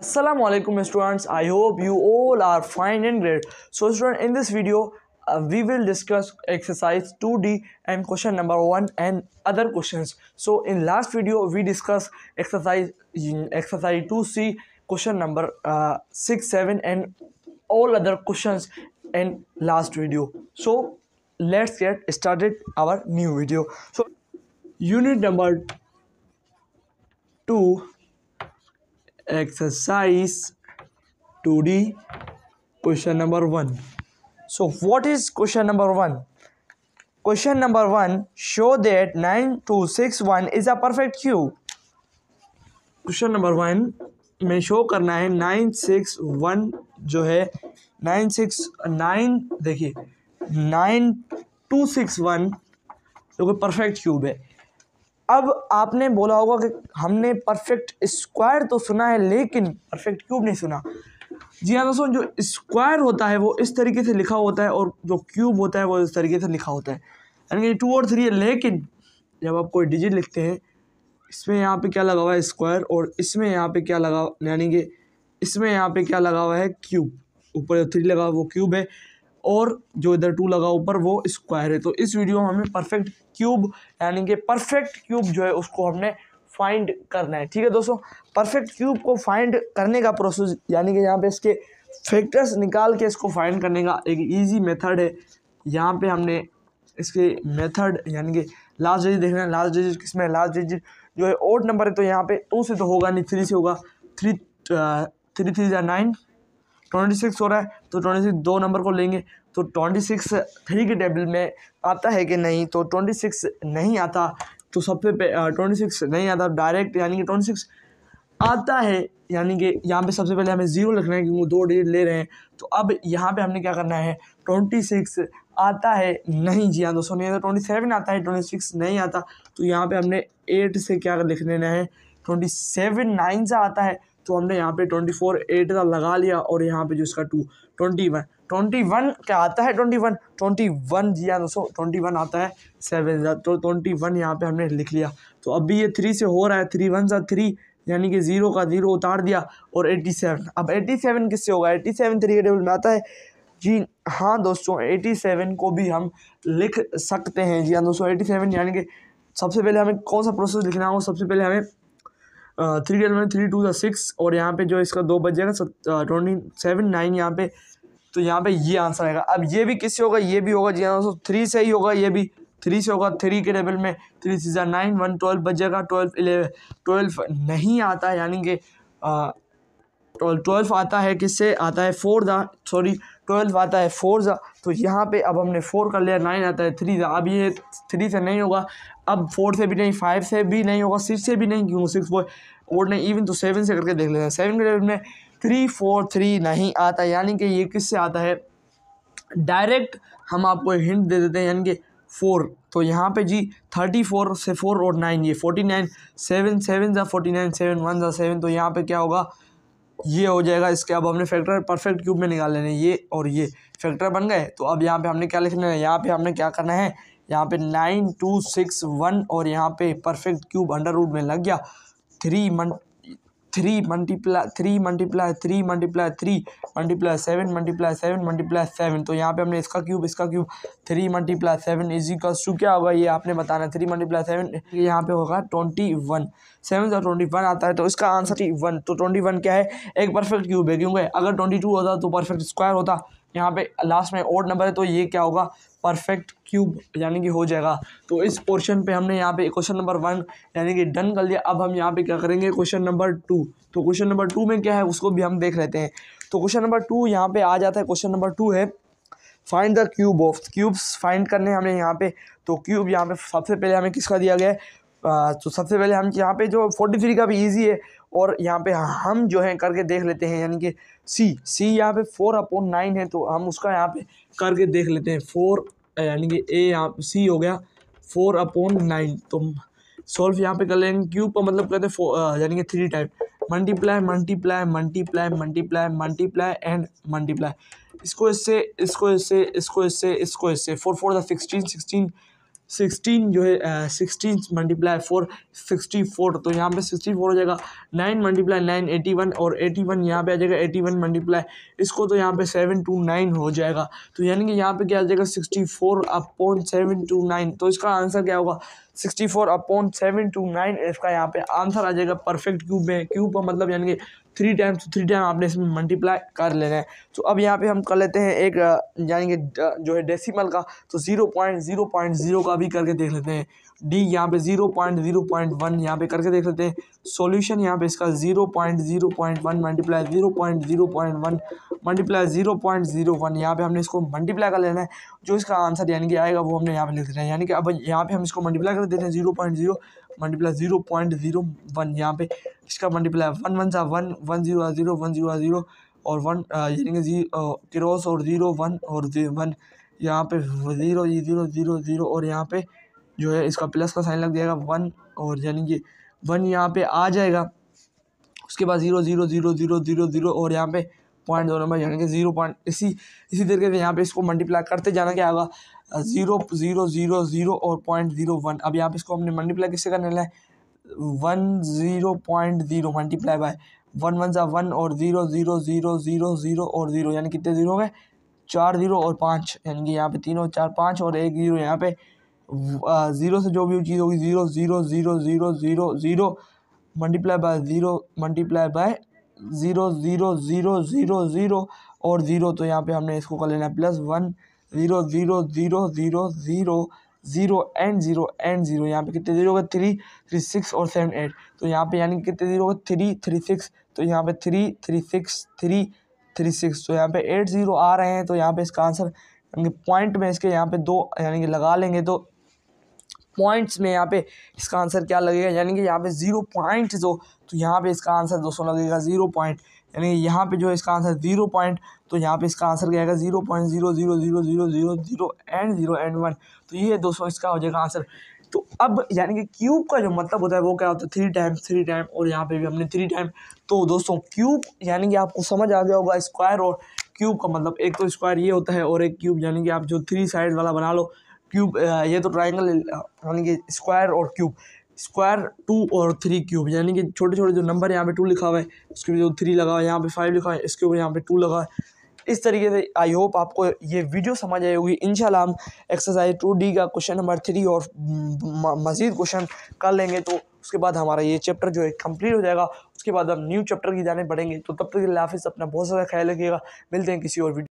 Assalamualaikum students I hope you all are fine and great so students in this video uh, we will discuss exercise 2d and question number 1 and other questions so in last video we discussed exercise exercise 2c question number uh, 6 7 and all other questions in last video so let's get started our new video so unit number 2 exercise two D question number one so what is question number one question number one show that nine two six one is a perfect cube question number one में show करना है nine six one जो है nine six nine देखिए nine two six one जो कि perfect cube है अब आपने बोला होगा कि हमने परफेक्ट स्क्वायर तो सुना है लेकिन परफेक्ट क्यूब नहीं सुना जी हाँ दोस्तों जो स्क्वायर होता है वो इस तरीके से लिखा होता है और जो क्यूब होता है वो इस तरीके से लिखा होता है यानी कि टू और थ्री है लेकिन जब आप कोई डिजिट लिखते हैं इसमें यहाँ पे क्या लगा हुआ है स्क्वायर और इसमें यहाँ पे क्या लगा यानी कि इसमें यहाँ पे क्या लगा हुआ है क्यूब ऊपर जो थ्री लगा हुआ वो क्यूब है और जो इधर टू लगा ऊपर वो स्क्वायर है तो इस वीडियो में हमें परफेक्ट क्यूब यानी कि परफेक्ट क्यूब जो है उसको हमने फाइंड करना है ठीक है दोस्तों परफेक्ट क्यूब को फाइंड करने का प्रोसेस यानी कि यहाँ पे इसके फैक्टर्स निकाल के इसको फाइंड करने का एक इजी मेथड है यहाँ पे हमने इसके मेथड यानी कि लास्ट डिजिट देखना है लास्ट डिजिट किस में लास्ट डिजिट जो है ओट नंबर है तो यहाँ पे टू से तो होगा नहीं थ्री से होगा थ्री थ्री थ्री या नाइन ट्वेंटी सिक्स हो रहा है तो ट्वेंटी सिक्स दो नंबर को लेंगे तो ट्वेंटी सिक्स थ्री के टेबल में आता है कि नहीं तो ट्वेंटी सिक्स नहीं आता तो सबसे ट्वेंटी सिक्स नहीं आता डायरेक्ट यानी कि ट्वेंटी सिक्स आता है यानी कि यहाँ पे सबसे पहले हमें ज़ीरो लिखना है क्योंकि दो डिजिट ले रहे हैं तो अब यहाँ पे हमने क्या करना है ट्वेंटी सिक्स आता है नहीं जी हाँ दोस्तों नहीं आता ट्वेंटी सेवन आता है ट्वेंटी सिक्स नहीं आता तो यहाँ पे हमने एट से क्या लिख देना है ट्वेंटी सेवन नाइन से आता है तो हमने यहाँ पे ट्वेंटी फोर एट का लगा लिया और यहाँ पे जो इसका two twenty one twenty one क्या आता है ट्वेंटी वन ट्वेंटी वन जी हाँ दोस्तों ट्वेंटी वन आता है सेवन तो ट्वेंटी वन यहाँ पे हमने लिख लिया तो अभी ये थ्री से हो रहा है थ्री वन सा थ्री यानी कि ज़ीरो का ज़ीरो उतार दिया और एट्टी सेवन अब एट्टी सेवन किससे होगा एट्टी सेवन थ्री के टेबल में आता है जी हाँ दोस्तों एटी सेवन को भी हम लिख सकते हैं जी हाँ दोस्तों एटी सेवन यानी कि सबसे पहले हमें कौन सा प्रोसेस लिखना हो सबसे पहले हमें थ्री के वन थ्री टू ज़ा सिक्स और यहाँ पे जो इसका दो बज जाएगा ट्वेंटी सेवन नाइन यहाँ पे तो यहाँ पे ये आंसर आएगा अब ये भी किससे होगा ये भी होगा जी हाँ दोस्तों थ्री से ही होगा ये भी थ्री से होगा थ्री के टेबल में थ्री सी ज़ा नाइन वन ट्वेल्व बज जाएगा ट्वेल्व इलेवन ट्वेल्व नहीं आता यानी कि ट्वेल्व आता है किससे आता है फोर दा सॉरी ट्वेल्व आता है फोर सा तो यहाँ पे अब हमने फोर कर लिया नाइन आता है थ्री सा अब ये थ्री से नहीं होगा अब फोर से भी नहीं फाइव से भी नहीं होगा सिक्स से भी नहीं क्यों सिक्स फोर और नहीं इवन तो सेवन से करके देख लेते हैं सेवन के में थ्री फोर थ्री नहीं आता यानी कि ये किससे आता है डायरेक्ट हम आपको हिंट दे देते हैं यानी कि फोर तो यहाँ पे जी थर्टी फोर से फोर और नाइन ये फोर्टी नाइन सेवन सेवन ज़ा फोर्टी नाइन सेवन वन ज़ा सेवन तो यहाँ पे क्या होगा ये हो जाएगा इसके अब हमने फैक्टर परफेक्ट क्यूब में निकाल लेने ये और ये फैक्टर बन गए तो अब यहाँ पे हमने क्या लिखना है यहाँ पे हमने क्या करना है यहाँ पे नाइन टू सिक्स वन और यहाँ पे परफेक्ट क्यूब अंडर रूट में लग गया थ्री मन three multiply three multiply three multiply three multiply seven multiply seven multiply seven तो यहाँ पे हमने इसका क्यूब इसका cube three multiply seven equals two क्या होगा ये आपने बताना है थ्री मल्टीप्लाई सेवन यहाँ पे होगा ट्वेंटी वन सेवन का ट्वेंटी वन आता है तो इसका आंसर ही वन तो ट्वेंटी वन क्या है एक परफेक्ट क्यूब है क्योंकि अगर ट्वेंटी टू होता तो परफेक्ट स्क्वायर होता यहाँ पे लास्ट में ओड नंबर है तो ये क्या होगा परफेक्ट क्यूब यानी कि हो जाएगा तो इस पोर्शन पे हमने यहाँ पे क्वेश्चन नंबर वन यानी कि डन कर लिया अब हम यहाँ पे क्या करेंगे क्वेश्चन नंबर टू तो क्वेश्चन नंबर टू में क्या है उसको भी हम देख लेते हैं तो क्वेश्चन नंबर टू यहाँ पे आ जाता है क्वेश्चन नंबर टू है find the cube of cubes find करने हमें यहाँ पे तो क्यूब यहाँ पे सबसे पहले हमें किसका दिया गया है तो सबसे पहले हम यहाँ पे जो फोर्टी थ्री का भी ईजी है और यहाँ पे हम जो है करके देख लेते हैं यानी कि सी सी यहाँ पे फोर अपॉन नाइन है तो हम उसका यहाँ पे करके देख लेते हैं फोर यानी कि ए यहाँ सी हो गया फोर अपॉन नाइन तो सॉल्व यहाँ पे कर लेंगे क्यूब पर मतलब कहते हैं यानी कि three time multiply multiply multiply multiply multiply and multiply इसको इससे इसको इससे इसको इससे इसको इससे four four sixteen sixteen sixteen sixteen जो है sixteen multiply four sixty four तो यहाँ पे सिक्सटी फोर हो जाएगा nine multiply nine eighty one और एटी वन यहाँ पर आ जाएगा एटी वन मल्टीप्लाई इसको तो यहाँ पे सेवन टू नाइन हो जाएगा तो यानी कि यहाँ पे क्या आ जाएगा sixty four upon seven two nine तो इसका आंसर क्या होगा sixty four upon seven two nine इसका यहाँ पे आंसर आ जाएगा परफेक्ट क्यूब में क्यूब मतलब यानी कि थ्री टाइम्स तो थ्री टाइम आपने इसमें मल्टीप्लाई कर लेना है तो अब यहाँ पे हम कर लेते हैं एक यानी कि जो है डेसिमल का तो zero point zero point zero का भी करके देख लेते हैं डी यहाँ पे zero point zero point one यहाँ पे करके देख लेते हैं सॉल्यूशन यहाँ पे इसका zero point zero point one multiply zero point zero point one multiply zero point zero one यहाँ पे हमने इसको मल्टीप्लाई कर लेना है जो इसका आंसर यानी कि आएगा वो हमने यहाँ पे लिख देना है यानी कि अब यहाँ पे हम इसको मल्टीप्लाई कर देते हैं zero point zero multiply zero point zero one यहाँ पे इसका मल्टीप्लाई वन वन सा वन वन जीरो आ जीरो वन जीरो आ जीरो और वन यानी कि जी क्रॉस और ज़ीरो वन और वन यहाँ पे ज़ीरो ज़ीरो ज़ीरो ज़ीरो और यहाँ पे जो है इसका प्लस का साइन लग जाएगा वन और यानी कि वन यहाँ पे आ जाएगा उसके बाद zero zero zero zero zero zero और यहाँ पे पॉइंट दो नंबर यानी कि ज़ीरो पॉइंट इसी इसी तरीके से यहाँ पे इसको मल्टीप्लाई करते जाना क्या होगा ज़ीरो ज़ीरो ज़ीरो ज़ीरो और पॉइंट ज़ीरो वन अब यहाँ पे इसको हमने मल्टीप्लाई किससे करने लगा one zero point zero multiply by one one ज़ा वन और zero zero zero zero zero और ज़ीरो यानी कितने ज़ीरो हो गए चार ज़ीरो और पाँच यानी कि यहाँ पे तीन और चार पाँच और एक ज़ीरो यहाँ पे ज़ीरो से जो भी चीज़ होगी zero zero zero zero zero zero multiply by zero multiply by zero zero zero zero zero और ज़ीरो तो यहाँ पे हमने इसको कर लेना है plus one zero zero zero zero zero zero and zero and zero यहाँ पे कितने जीरो होगा थ्री थ्री सिक्स और सेवन एट तो यहाँ पे यानी कितने जीरो होगा थ्री थ्री सिक्स तो यहाँ पे three three six three three six तो यहाँ पे एट ज़ीरो आ रहे हैं तो यहाँ पे इसका आंसर यानी पॉइंट में इसके यहाँ पे दो यानी कि लगा लेंगे तो पॉइंट्स में यहाँ पे इसका आंसर क्या लगेगा यानी कि यहाँ पे ज़ीरो पॉइंट जो तो यहाँ पे इसका आंसर दोस्तों लगेगा ज़ीरो पॉइंट यानी यहाँ पे जो इसका आंसर ज़ीरो पॉइंट तो यहाँ पे इसका आंसर क्या आएगा zero point zero zero zero zero zero zero and zero and one तो ये दोस्तों इसका हो जाएगा आंसर तो अब यानी कि क्यूब का जो मतलब होता है वो क्या होता है थ्री टाइम थ्री टाइम और यहाँ पे भी हमने थ्री टाइम तो दोस्तों क्यूब यानी कि आपको समझ आ गया होगा स्क्वायर और क्यूब का मतलब एक तो स्क्वायर ये होता है और एक क्यूब यानी कि आप जो थ्री साइड वाला बना लो क्यूब ये तो ट्राइंगल यानी कि स्क्वायर और क्यूब स्क्वायर टू और थ्री क्यूब यानी कि छोटे छोटे जो नंबर यहाँ पे टू लिखा हुआ है उसके ऊपर जो थ्री लगा हुआ है यहाँ पे फाइव लिखा है इसके ऊपर यहाँ पे टू लगा है इस तरीके से आई होप आपको ये वीडियो समझ आई होगी इंशाल्लाह हम एक्सरसाइज टू डी का क्वेश्चन नंबर थ्री और मज़ीद क्वेश्चन कर लेंगे तो उसके बाद हमारा ये चैप्टर जो है कम्प्लीट हो जाएगा उसके बाद हम न्यू चैप्टर की जाने पड़ेंगे तो तब तक के लिए हाफिस अपना बहुत सारा ख्याल रखिएगा मिलते हैं किसी और वीडियो